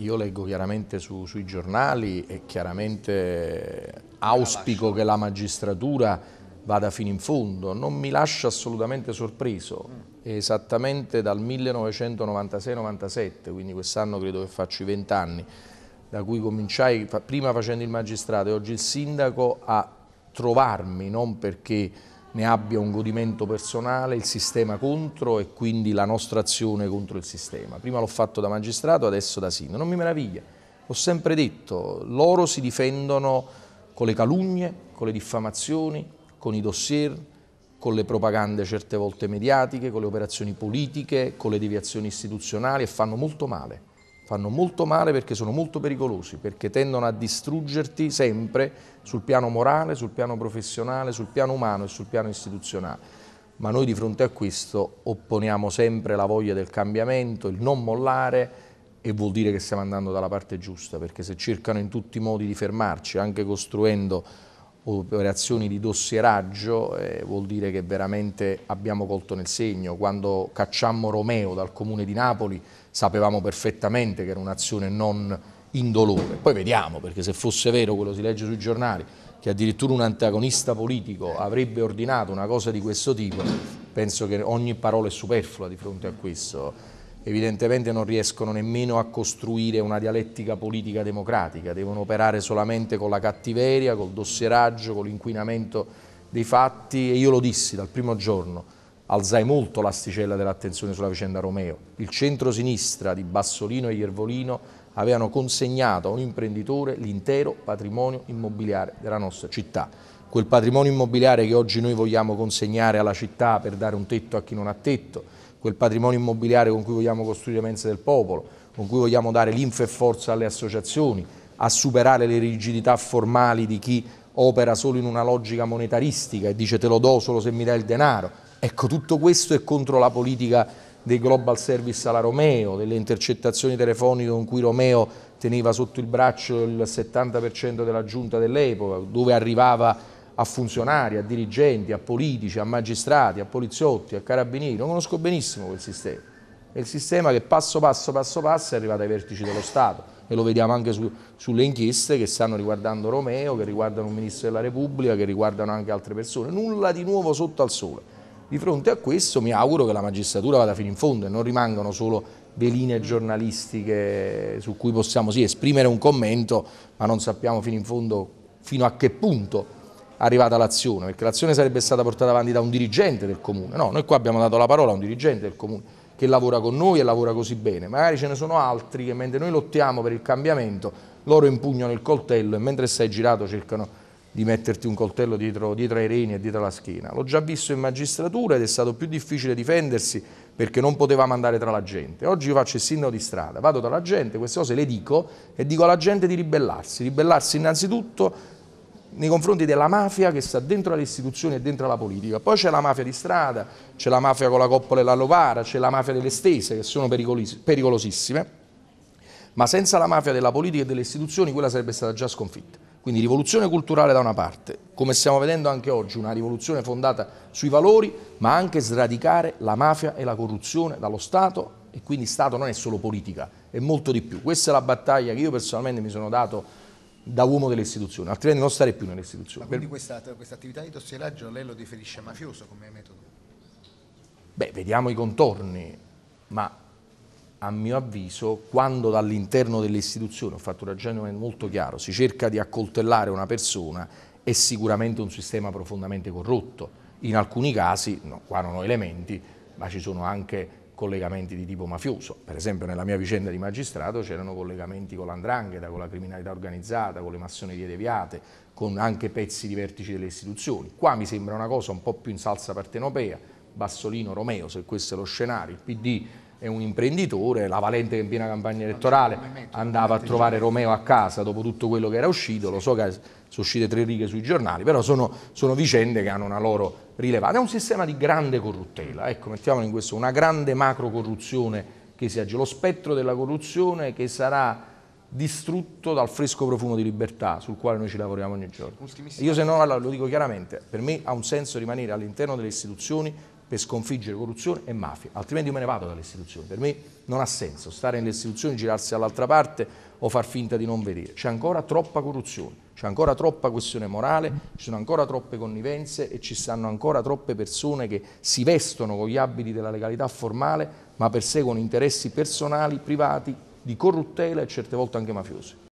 io leggo chiaramente su, sui giornali e chiaramente auspico che la magistratura vada fino in fondo, non mi lascia assolutamente sorpreso, mm. esattamente dal 1996-97, quindi quest'anno credo che faccio i vent'anni, da cui cominciai prima facendo il magistrato e oggi il sindaco a trovarmi, non perché ne abbia un godimento personale, il sistema contro e quindi la nostra azione contro il sistema. Prima l'ho fatto da magistrato, adesso da sindaco. Non mi meraviglia, l'ho sempre detto, loro si difendono con le calunnie, con le diffamazioni, con i dossier, con le propagande certe volte mediatiche, con le operazioni politiche, con le deviazioni istituzionali e fanno molto male fanno molto male perché sono molto pericolosi, perché tendono a distruggerti sempre sul piano morale, sul piano professionale, sul piano umano e sul piano istituzionale. Ma noi di fronte a questo opponiamo sempre la voglia del cambiamento, il non mollare e vuol dire che stiamo andando dalla parte giusta, perché se cercano in tutti i modi di fermarci, anche costruendo operazioni di dossieraggio eh, vuol dire che veramente abbiamo colto nel segno. Quando cacciammo Romeo dal comune di Napoli sapevamo perfettamente che era un'azione non indolore. Poi vediamo, perché se fosse vero quello si legge sui giornali, che addirittura un antagonista politico avrebbe ordinato una cosa di questo tipo, penso che ogni parola è superflua di fronte a questo evidentemente non riescono nemmeno a costruire una dialettica politica democratica, devono operare solamente con la cattiveria, col dossieraggio, con l'inquinamento dei fatti e io lo dissi dal primo giorno, alzai molto l'asticella dell'attenzione sulla vicenda Romeo. Il centro-sinistra di Bassolino e Iervolino avevano consegnato a un imprenditore l'intero patrimonio immobiliare della nostra città quel patrimonio immobiliare che oggi noi vogliamo consegnare alla città per dare un tetto a chi non ha tetto, quel patrimonio immobiliare con cui vogliamo costruire mense del popolo, con cui vogliamo dare linfa e forza alle associazioni, a superare le rigidità formali di chi opera solo in una logica monetaristica e dice te lo do solo se mi dai il denaro. Ecco, tutto questo è contro la politica dei global service alla Romeo, delle intercettazioni telefoniche con cui Romeo teneva sotto il braccio il 70% della giunta dell'epoca, dove arrivava a funzionari, a dirigenti, a politici, a magistrati, a poliziotti, a carabinieri, lo conosco benissimo quel sistema. È il sistema che passo passo passo passo è arrivato ai vertici dello Stato e lo vediamo anche su, sulle inchieste che stanno riguardando Romeo, che riguardano un ministro della Repubblica, che riguardano anche altre persone. Nulla di nuovo sotto al sole. Di fronte a questo mi auguro che la magistratura vada fino in fondo e non rimangano solo veline mm. giornalistiche su cui possiamo sì, esprimere un commento, ma non sappiamo fino in fondo fino a che punto arrivata l'azione, perché l'azione sarebbe stata portata avanti da un dirigente del comune, no, noi qua abbiamo dato la parola a un dirigente del comune che lavora con noi e lavora così bene, magari ce ne sono altri che mentre noi lottiamo per il cambiamento, loro impugnano il coltello e mentre sei girato cercano di metterti un coltello dietro, dietro ai reni e dietro la schiena. L'ho già visto in magistratura ed è stato più difficile difendersi perché non potevamo andare tra la gente. Oggi io faccio il sindaco di strada, vado dalla gente, queste cose le dico e dico alla gente di ribellarsi, ribellarsi innanzitutto nei confronti della mafia che sta dentro le istituzioni e dentro la politica. Poi c'è la mafia di strada, c'è la mafia con la coppola e la lovara, c'è la mafia delle stese che sono pericolosissime, ma senza la mafia della politica e delle istituzioni quella sarebbe stata già sconfitta. Quindi rivoluzione culturale da una parte, come stiamo vedendo anche oggi, una rivoluzione fondata sui valori, ma anche sradicare la mafia e la corruzione dallo Stato e quindi Stato non è solo politica, è molto di più. Questa è la battaglia che io personalmente mi sono dato da uomo delle istituzioni, altrimenti non stare più nelle istituzioni. Ma quindi questa, questa attività di dossieraggio lei lo definisce mafioso come metodo? Beh, vediamo i contorni, ma a mio avviso, quando dall'interno delle istituzioni, ho fatto un ragionamento molto chiaro, si cerca di accoltellare una persona, è sicuramente un sistema profondamente corrotto. In alcuni casi, no, qua non ho elementi, ma ci sono anche collegamenti di tipo mafioso. Per esempio nella mia vicenda di magistrato c'erano collegamenti con l'andrangheta, con la criminalità organizzata, con le massonerie deviate, con anche pezzi di vertici delle istituzioni. Qua mi sembra una cosa un po' più in salsa partenopea, Bassolino Romeo, se questo è lo scenario, il PD è un imprenditore, la Valente che in piena campagna elettorale andava a trovare Romeo a casa dopo tutto quello che era uscito, lo so che sono uscite tre righe sui giornali, però sono, sono vicende che hanno una loro rilevata. È un sistema di grande corruttela, ecco, mettiamolo in questo, una grande macro corruzione che si aggira, lo spettro della corruzione che sarà distrutto dal fresco profumo di libertà sul quale noi ci lavoriamo ogni giorno. Io se no, allora, lo dico chiaramente, per me ha un senso rimanere all'interno delle istituzioni per sconfiggere corruzione e mafia, altrimenti io me ne vado dalle istituzioni. Per me non ha senso stare nelle istituzioni, girarsi dall'altra parte o far finta di non vedere. C'è ancora troppa corruzione, c'è ancora troppa questione morale, ci sono ancora troppe connivenze e ci stanno ancora troppe persone che si vestono con gli abiti della legalità formale ma perseguono interessi personali, privati, di corruttela e certe volte anche mafiosi.